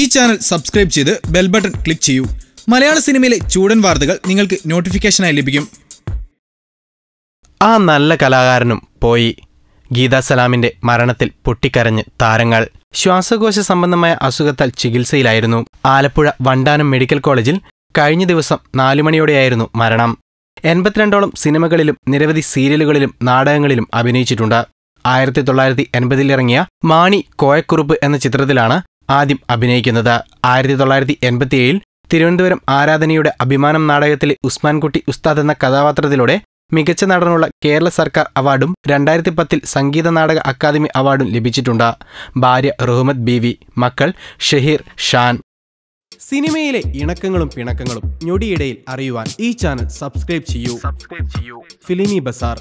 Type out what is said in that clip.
ഈ channel subscribe ചെയ്ത് bell button click ചെയ്യൂ മലയാള സിനിമയിലെ ചൂടൻ വാർത്തകൾ നിങ്ങൾക്ക് നോട്ടിഫിക്കേഷനായി ലഭിക്കും ആ നല്ല കലാകാരനും പോയി ഗീതാ സലാമിന്റെ മരണത്തിൽ പൊട്ടിക്കരഞ്ഞ് താരങ്ങൾ ശ്വാസകോശ സംബന്ധമായ അസുഖത്താൽ ചികിത്സയിലായിരുന്നു ആലപ്പുഴ വണ്ടാനം മെഡിക്കൽ കോളേജിൽ കഴിഞ്ഞ ദിവസം നാലുമണിയോടെയായിരുന്നു മരണം എൺപത്തിരണ്ടോളം സിനിമകളിലും നിരവധി സീരിയലുകളിലും നാടകങ്ങളിലും അഭിനയിച്ചിട്ടുണ്ട് ആയിരത്തി തൊള്ളായിരത്തി എൺപതിലിറങ്ങിയ മാണി കോയക്കുറുപ്പ് എന്ന ചിത്രത്തിലാണ് ആദ്യം അഭിനയിക്കുന്നത് ആയിരത്തി തൊള്ളായിരത്തി എൺപത്തിയേഴിൽ തിരുവനന്തപുരം ആരാധനയുടെ അഭിമാനം നാടകത്തിലെ ഉസ്മാൻകുട്ടി ഉസ്താദ് എന്ന കഥാപാത്രത്തിലൂടെ മികച്ച നടനുള്ള കേരള സർക്കാർ അവാർഡും രണ്ടായിരത്തി പത്തിൽ സംഗീത നാടക അക്കാദമി അവാർഡും ലഭിച്ചിട്ടുണ്ട് ഭാര്യ റഹ്മത്ത് ബീവി മക്കൾ ഷഹീർ ഷാൻ സിനിമയിലെ ഇണക്കങ്ങളും പിണക്കങ്ങളും ഞൊടിയിടയിൽ അറിയുവാൻ ഈ ചാനൽ സബ്സ്ക്രൈബ് ചെയ്യൂ സബ്സ്ക്രൈബ് ചെയ്യൂ ഫിലിമി ബസാർ